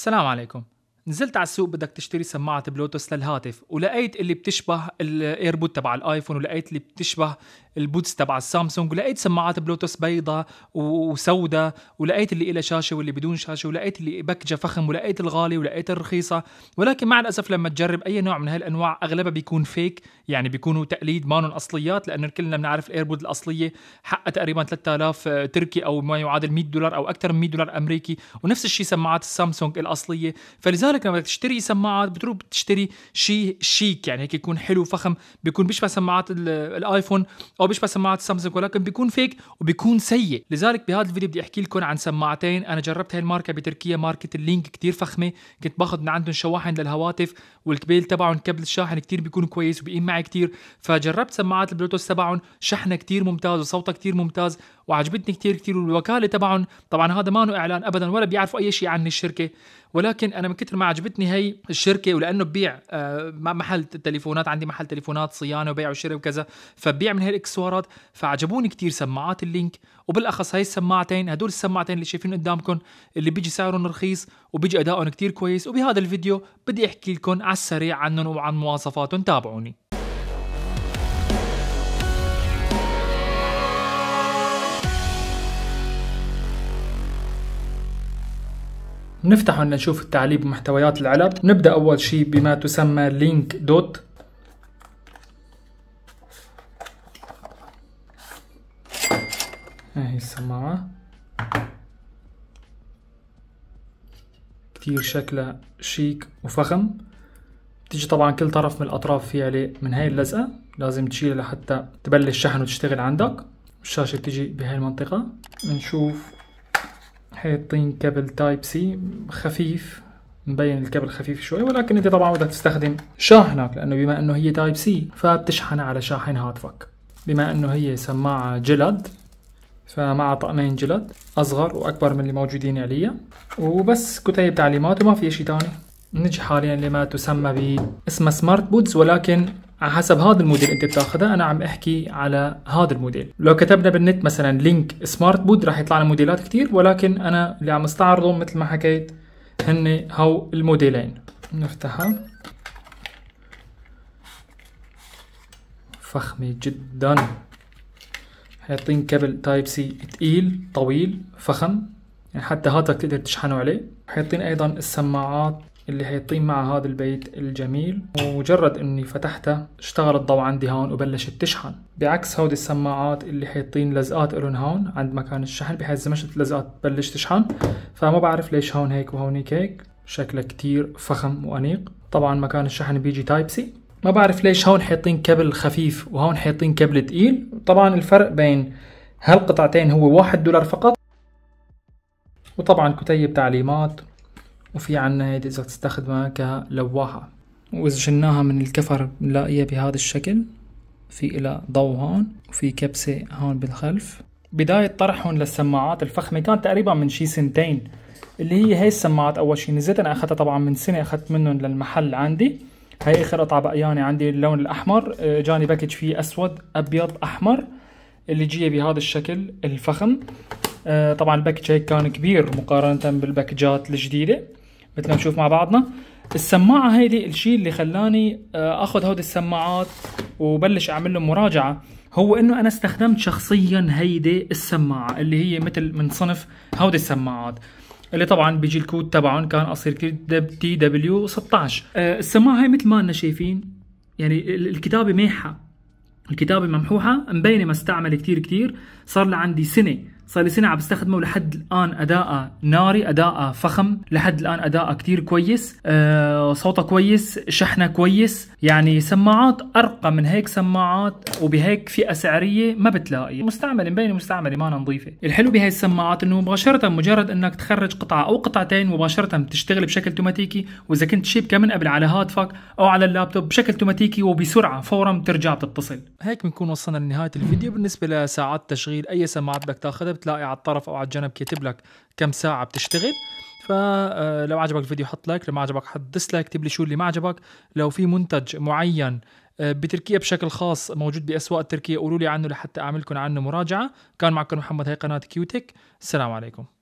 السلام عليكم نزلت على السوق بدك تشتري سماعه بلوتوس للهاتف ولقيت اللي بتشبه الايربود تبع الايفون ولقيت اللي بتشبه البودز تبع السامسونج ولقيت سماعات بلوتوس بيضة وسوداء ولقيت اللي إلها شاشه واللي بدون شاشه ولقيت اللي بكجه فخم ولقيت الغالي ولقيت الرخيصه ولكن مع الاسف لما تجرب اي نوع من هالانواع اغلبها بيكون فيك يعني بيكونوا تقليد مانن اصليات لانه كلنا بنعرف الايربود الاصليه حقها تقريبا 3000 تركي او ما يعادل 100 دولار او اكثر من 100 دولار امريكي ونفس الشيء سماعات السامسونج الاصليه فلذلك لذلك لما بدك تشتري سماعات بتروح بتشتري شيء شيك يعني هيك يكون حلو فخم بيكون بيشبه سماعات الايفون او بيشبه سماعات سامسونج ولكن بيكون فيك وبيكون سيء لذلك بهذا الفيديو بدي احكي لكم عن سماعتين انا جربت هاي الماركه بتركيا ماركه اللينك كتير فخمه كنت باخذ من عندهم شواحن للهواتف والكبيل تبعهم كبل الشاحن كتير بيكون كويس وبيقيم معي كتير فجربت سماعات البلوتوث تبعهم شحنه كتير ممتاز وصوتها كتير ممتاز وعجبتني كثير كثير والوكاله تبعهم طبعا هذا ما اعلان ابدا ولا بيعرفوا اي شيء عن الشركه ولكن انا من كثر ما عجبتني هي الشركه ولانه ببيع آه، محل تليفونات عندي محل تليفونات صيانه وبيع وشراء وكذا فبيع من هالاكسسوارات فعجبوني كثير سماعات اللينك وبالاخص هاي السماعتين هدول السماعتين اللي شايفين قدامكم اللي بيجي سعرهم رخيص وبيجي ادائهم كثير كويس وبهذا الفيديو بدي احكي لكم على السريع عنهم وعن مواصفاتهم تابعوني نفتح نشوف التعليب ومحتويات العلب نبدأ أول شيء بما تسمى لينك دوت هاي السماعة كتير شكلها شيك وفخم بتيجي طبعا كل طرف من الأطراف في عليه من هاي اللزقة لازم تشيلها لحتى تبلش شحن وتشتغل عندك الشاشة بتيجي بهاي المنطقة بنشوف حاطين كابل تايب سي خفيف مبين الكابل خفيف شوي ولكن انت طبعا بدك تستخدم شاحنك لانه بما انه هي تايب سي فبتشحنها على شاحن هاتفك بما انه هي سماعه جلد فمع طقمين جلد اصغر واكبر من اللي موجودين عليا وبس كتيب تعليمات وما في شيء ثاني نجي حاليا لما تسمى باسمها سمارت بودز ولكن على حسب هذا الموديل انت بتاخذه انا عم احكي على هذا الموديل لو كتبنا بالنت مثلا لينك سمارت بود راح يطلع لنا موديلات كثير ولكن انا اللي عم استعرضهم مثل ما حكيت هن هو الموديلين نفتحها فخمة جدا حاطين كابل تايب سي ثقيل طويل فخم يعني حتى هذا تقدر تشحنه عليه حاطين ايضا السماعات اللي حيطين مع هذا البيت الجميل ومجرد اني فتحته اشتغل الضوء عندي هون وبلشت تشحن بعكس هودي السماعات اللي حيطين لزقات الن هون عند مكان الشحن بحيث ما لزقات تبلش تشحن فما بعرف ليش هون هيك وهونيك هيك شكله كتير فخم وانيق طبعا مكان الشحن بيجي تايب سي ما بعرف ليش هون حيطين كبل خفيف وهون حيطين كبل تقيل طبعا الفرق بين هالقطعتين هو واحد دولار فقط وطبعا كتيب تعليمات وفي عنا هيدي إذا تستخدمها كلواحة وإذا شلناها من الكفر بنلاقيها بهذا الشكل في إلى ضوء هون وفي كبسة هون بالخلف بداية طرحهم للسماعات الفخمة كان تقريبا من شي سنتين اللي هي هي السماعات أول شي نزلت أنا أخذتها طبعا من سنة أخذت منهم للمحل عندي هي آخر قطعة بقيانة عندي اللون الأحمر آه، جاني باكج فيه أسود أبيض أحمر اللي جيه بهذا الشكل الفخم آه، طبعا الباكج هيك كان كبير مقارنه بالباكجات الجديده مثل ما نشوف مع بعضنا السماعه هيدي الشيء اللي خلاني آه، اخذ هودي السماعات وبلش اعمل لهم مراجعه هو انه انا استخدمت شخصيا هيدي السماعه اللي هي مثل من صنف هودي السماعات اللي طبعا بيجي الكود تبعهم كان قصير تي دبليو 16 السماعه هي مثل ما انا شايفين يعني الكتابه ميحه الكتابه ممحوحه مبينه ما استعمل كتير كتير صار لعندي سنه صار لي سنه عم بستخدمه لحد الان اداءه ناري اداءه فخم لحد الان اداءه كتير كويس أه صوته كويس شحنه كويس يعني سماعات ارقى من هيك سماعات وبهيك فئه سعريه ما بتلاقي مستعمله مبينه مستعمله ما نظيفه الحلو بهي السماعات انه مباشره مجرد انك تخرج قطعه او قطعتين مباشره بتشتغل بشكل اوتوماتيكي واذا كنت شيبكه من قبل على هاتفك او على اللابتوب بشكل اوتوماتيكي وبسرعه فورا بترجع بتتصل هيك بنكون وصلنا لنهايه الفيديو بالنسبه لساعات تشغيل اي سماعات بدك تاخذها بتلاقي على الطرف او على الجنب كاتب لك كم ساعه بتشتغل فلو آه، عجبك الفيديو حط لايك لو ما عجبك حط ديسلايك اكتب لي شو اللي ما عجبك لو في منتج معين آه، بتركيا بشكل خاص موجود باسواق تركيا قولوا لي عنه لحتى اعمل لكم عنه مراجعه كان معكم محمد هي قناه كيوتك السلام عليكم